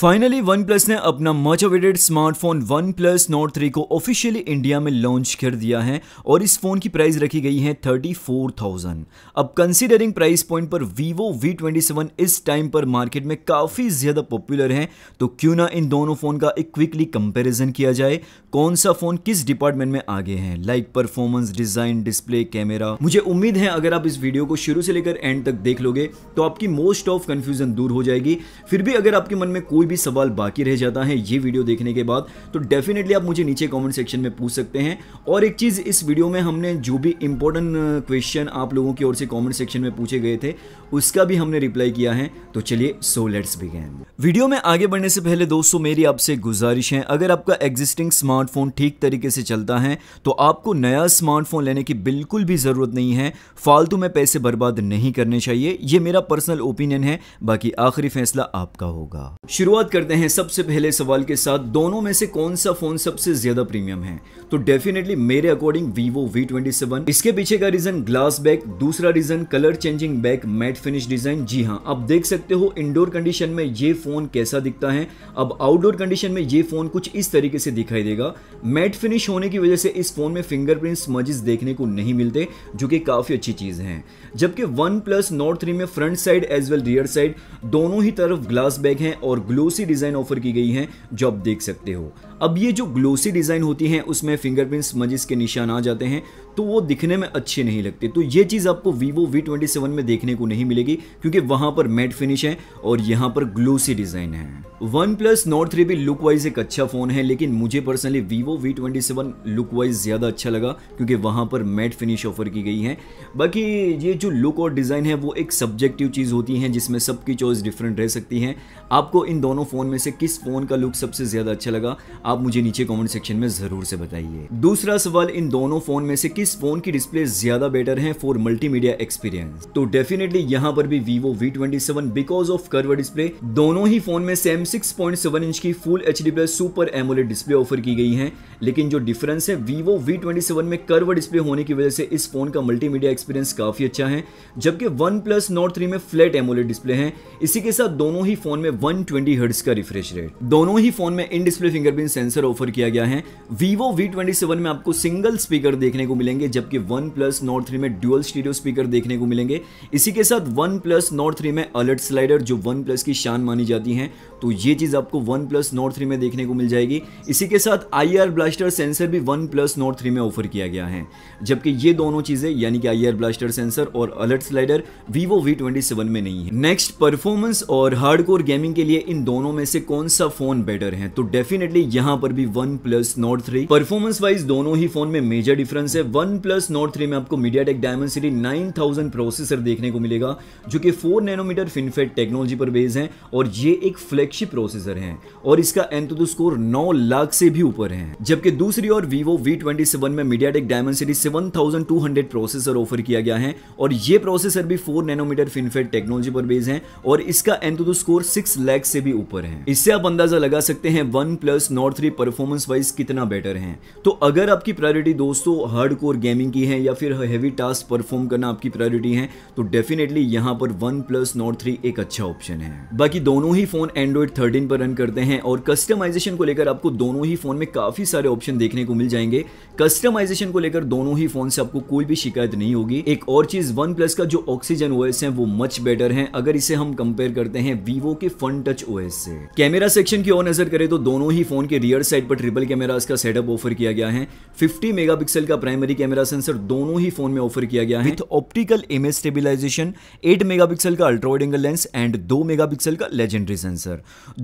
finally one OnePlus ने अपना much awaited smartphone one plus note three को officially India में लॉन्च कर दिया है और इस फोन की प्राइस रखी गई है थर्टी फोर थाउजेंड अब कंसिडरिंग प्राइस पॉइंट पर वीवो सेवन इस टाइम पर मार्केट में काफ़ी ज़्यादा पॉपुलर है तो क्यों ना इन दोनों फ़ोन का एक क्विकली कंपेरिजन किया जाए कौन सा फ़ोन किस डिपार्टमेंट में आगे है like performance design display camera मुझे उम्मीद है अगर आप इस वीडियो को शुरू से लेकर एंड तक देख लोगे तो आपकी मोस्ट ऑफ कंफ्यूजन दूर हो जाएगी फिर भी अगर आपके मन में कोई कोई भी सवाल बाकी रह जाता है ये वीडियो देखने के बाद तो डेफिनेटली आप मुझे नीचे कमेंट सेक्शन में पूछ सकते हैं और एक चीज़ इस वीडियो में हमने जो भी इंपॉर्टेंट क्वेश्चन आप लोगों की ओर से कमेंट सेक्शन में पूछे गए थे उसका भी हमने रिप्लाई किया है तो चलिए सो लेट्स बिगेन वीडियो में आगे बढ़ने से पहले दोस्तों मेरी आपसे गुजारिश है अगर आपका एग्जिस्टिंग स्मार्टफोन ठीक तरीके से चलता है तो आपको नया स्मार्टफोन लेने की बिल्कुल भी ज़रूरत नहीं है फालतू में पैसे बर्बाद नहीं करने चाहिए ये मेरा पर्सनल ओपिनियन है बाकी आखिरी फैसला आपका होगा शुरुआत शुरुआत करते हैं सबसे पहले सवाल के साथ दोनों में से कौन सा फोन सबसे ज्यादा प्रीमियम है तो डेफिनेटली मेरे according Vivo V twenty seven इसके पीछे का रीजन ग्लास बैक दूसरा reason colour changing back matte finish design जी हाँ आप देख सकते हो इंडोर कंडीशन में ये फोन कैसा दिखता है अब आउटडोर कंडीशन में ये फोन कुछ इस तरीके से दिखाई देगा मैट फिनिश होने की वजह से इस फोन में फिंगरप्रिंट स्मजेस देखने को नहीं मिलते जो कि काफी अच्छी चीज है जबकि वन प्लस नोट थ्री में front side as well rear side दोनों ही तरफ ग्लास बैग है और ग्लोसी डिज़ाइन ऑफर की गई है जो आप देख सकते हो अब ये जो ग्लोसी डिज़ाइन होती है उसमें फिंगरप्रिंट्स मजिस के निशान आ जाते हैं तो वो दिखने में अच्छे नहीं लगते तो ये चीज़ आपको वीवो वी ट्वेंटी सेवन में देखने को नहीं मिलेगी क्योंकि वहां पर मेट फिनिश है और यहाँ पर ग्लोसी डिज़ाइन है वन प्लस नॉट थ्री भी लुक वाइज एक अच्छा फ़ोन है लेकिन मुझे personally Vivo V twenty seven look wise ज़्यादा अच्छा लगा क्योंकि वहां पर मैट फिनिश ऑफर की गई है बाकी ये जो लुक और डिज़ाइन है वो एक सब्जेक्टिव चीज़ होती है जिसमें सबकी चॉइस डिफरेंट रह सकती है आपको इन दोनों फोन में से किस फोन का लुक सबसे ज्यादा अच्छा लगा आप मुझे नीचे कमेंट सेक्शन में जरूर से बताइए दूसरा सवाल इन दोनों फोन में से किस फोन की डिस्प्ले ज्यादा बेटर है फॉर मल्टीमीडिया एक्सपीरियंस तो डेफिनेटली यहाँ पर भी Vivo V twenty seven because of curve display दोनों ही फोन में same six point seven inch की full H D plus super AMOLED display offer की गई है लेकिन जो डिफरेंस है वीवो वी ट्वेंटी सेवन में कर्व डिस्प्ले होने की वजह से इस फोन का मल्टीमीडिया एक्सपीरियंस काफी अच्छा है जबकि वन प्लस नोट थ्री में फ्लैट एमोलेट डिस्प्ले है इसी के साथ दोनों ही फोन में वन ट्वेंटी थ्री हर्ट्स का रिफ्रेश रेट दोनों ही फोन में in display fingerprint sensor offer किया गया है वीवो वी ट्वेंटी सेवन में आपको सिंगल स्पीकर देखने को मिलेंगे जबकि वन प्लस नोट थ्री में ड्यूअल स्टीडियो स्पीकर देखने को मिलेंगे इसी के साथ वन प्लस नोट थ्री में अलर्ट स्लाइडर जो वन प्लस की शान मानी जाती है तो ये चीज आपको वन प्लस नोट थ्री में देखने को मिल जाएगी इसी के साथ आई आर ब्लास्टर सेंसर भी वन प्लस नोट थ्री में ऑफर किया गया है जबकि ये दोनों चीजें यानी कि आई आर ब्लास्टर सेंसर और alert slider Vivo V twenty seven में नहीं है नेक्स्ट परफॉर्मेंस और हार्डकोर गेमिंग के लिए इन दोनों में से कौन सा फोन बेटर है तो डेफिनेटली यहाँ पर भी one plus note three performance wise दोनों ही फोन में मेजर डिफरेंस है वन प्लस नोट थ्री में आपको MediaTek Dimensity nine thousand processor देखने को मिलेगा जो कि फोर नैनोमीटर फिनफेट टेक्नोलॉजी पर बेस्ड है और ये एक फ्लैगशिप प्रोसेसर है और इसका एंतु तो स्कोर तो नौ लाख से भी ऊपर है जबकि दूसरी और वीवो वी ट्वेंटी सेवन में MediaTek Dimensity seven thousand two hundred processor offer किया गया है और ये प्रोसेसर भी फोर नैनोमीटर फिनफेट टेक्नोलॉजी पर बेस्ड है और इसका एंतु स्कोर सिक्स लैख से भी ऊपर है इससे आप अंदाजा लगा सकते हैं OnePlus Nord three performance wise कितना बेटर है तो अगर आपकी प्रायोरिटी दोस्तों हार्ड कोर गेमिंग की है या फिर हैवी टास्क परफॉर्म करना आपकी प्रायोरिटी है तो डेफिनेटली यहाँ पर वन प्लस नॉट थ्री एक अच्छा ऑप्शन है बाकी दोनों ही फोन एंड्रॉइड थर्टीन पर रन करते हैं और कस्टमाइजेशन को लेकर आपको दोनों ही फोन में काफी सारे ऑप्शन देखने को मिल जाएंगे कस्टमाइजेशन को लेकर दोनों ही फोन से आपको कोई भी शिकायत नहीं होगी एक और चीज वन प्लस का जो ऑक्सीजन ओएस है वो मच बेटर है अगर इसे हम कंपेयर करते हैं वीवो के फन टच ओएस इससे कैमरा सेक्शन की ओर नजर करें तो दोनों ही फोन के रियर साइड पर ट्रिपल कैमरा इसका सेटअप ऑफर किया गया है 50 मेगापिक्सल का प्राइमरी कैमरा सेंसर दोनों ही फोन में ऑफर किया गया है with optical image stabilization eight mega का अल्ट्रावाइड एंगल लेंस एंड दो मेगा का लेजेंडरी सेंसर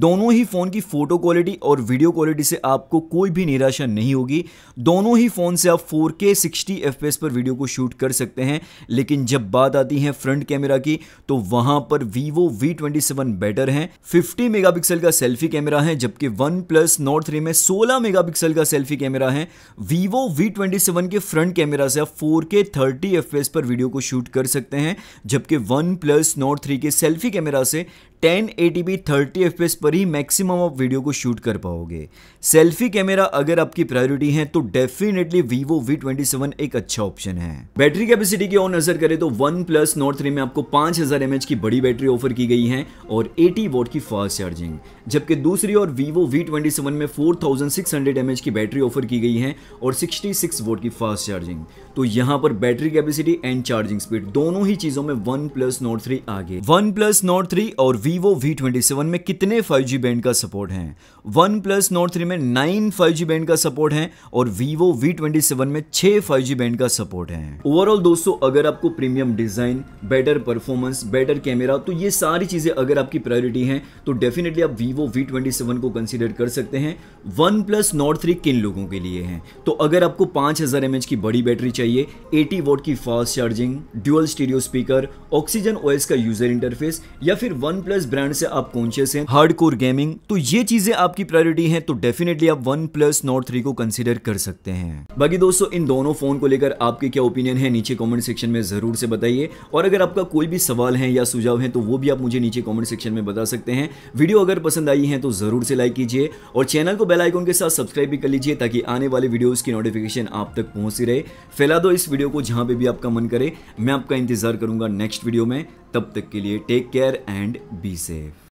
दोनों ही फोन की फोटो क्वालिटी और वीडियो क्वालिटी से आपको कोई भी निराशा नहीं होगी दोनों ही फोन से आप फोर के FPS पर वीडियो को शूट कर सकते हैं लेकिन जब बात आती है फ्रंट कैमरा की तो वहां पर वीवो वी ट्वेंटी बेटर है फिफ्टी मेगापिक्सल का सेल्फी कैमरा है जबकि वन प्लस नोट थ्री में 16 मेगापिक्सल का सेल्फी कैमरा है वीवो वी ट्वेंटी सेवन के फ्रंट कैमरा से आप फोर के थर्टी एफ पर वीडियो को शूट कर सकते हैं जबकि वन प्लस नोट थ्री के सेल्फी कैमरा से ten eighty P thirty F पर ही मैक्सिमम आप वीडियो को शूट कर पाओगे सेल्फी कैमरा अगर आपकी प्रायोरिटी है तो definitely Vivo V twenty seven एक अच्छा ऑप्शन है बैटरी कैपेसिटी की ओर नजर करें तो वन प्लस नोट थ्री में आपको पांच हजार एमएच की बड़ी बैटरी ऑफर की गई है और एटी वोट की फास्ट चार्जिंग जबकि दूसरी और वीवो वी ट्वेंटी सेवन में four thousand six hundred M की बैटरी ऑफर की गई है और सिक्सटी सिक्स वोट की फास्ट चार्जिंग तो यहाँ पर battery capacity and charging speed दोनों ही चीजों में वन प्लस नोट थ्री आगे वन प्लस नोट थ्री और V Vivo V twenty seven में कितने 5G बैंड का सपोर्ट है वन प्लस नोट थ्री में नाइन 5G बैंड का सपोर्ट है और वीवो वी ट्वेंटी सेवन में छः 5G बैंड का सपोर्ट है ओवरऑल दोस्तों अगर आपको premium design better performance better camera तो ये सारी चीजें अगर आपकी प्रायोरिटी है तो डेफिनेटली आप वीवो वी ट्वेंटी सेवन को कंसिडर कर सकते हैं वन प्लस नोट थ्री किन लोगों के लिए है तो अगर आपको पांच हज़ार एम की बड़ी बैटरी चाहिए एटी वोट की fast charging dual stereo speaker oxygen OS का यूजर इंटरफेस या फिर वन प्लस वायरलेस ब्रांड से आप कॉन्शियस हैं हार्ड कोर गेमिंग तो ये चीजें आपकी प्रायोरिटी हैं तो डेफिनेटली आप वन प्लस नोट थ्री को कंसिडर कर सकते हैं बाकी दोस्तों इन दोनों फोन को लेकर आपके क्या ओपिनियन है नीचे कॉमेंट सेक्शन में जरूर से बताइए और अगर आपका कोई भी सवाल है या सुझाव है तो वो भी आप मुझे नीचे कॉमेंट सेक्शन में बता सकते हैं वीडियो अगर पसंद आई है तो जरूर से लाइक कीजिए और चैनल को बेल आइकन के साथ सब्सक्राइब भी कर लीजिए ताकि आने वाले वीडियोस की नोटिफिकेशन आप तक पहुंचती रहे फैला दो इस वीडियो को जहां पे भी आपका मन करे मैं आपका इंतजार करूंगा नेक्स्ट वीडियो में तब तक के लिए take care and be safe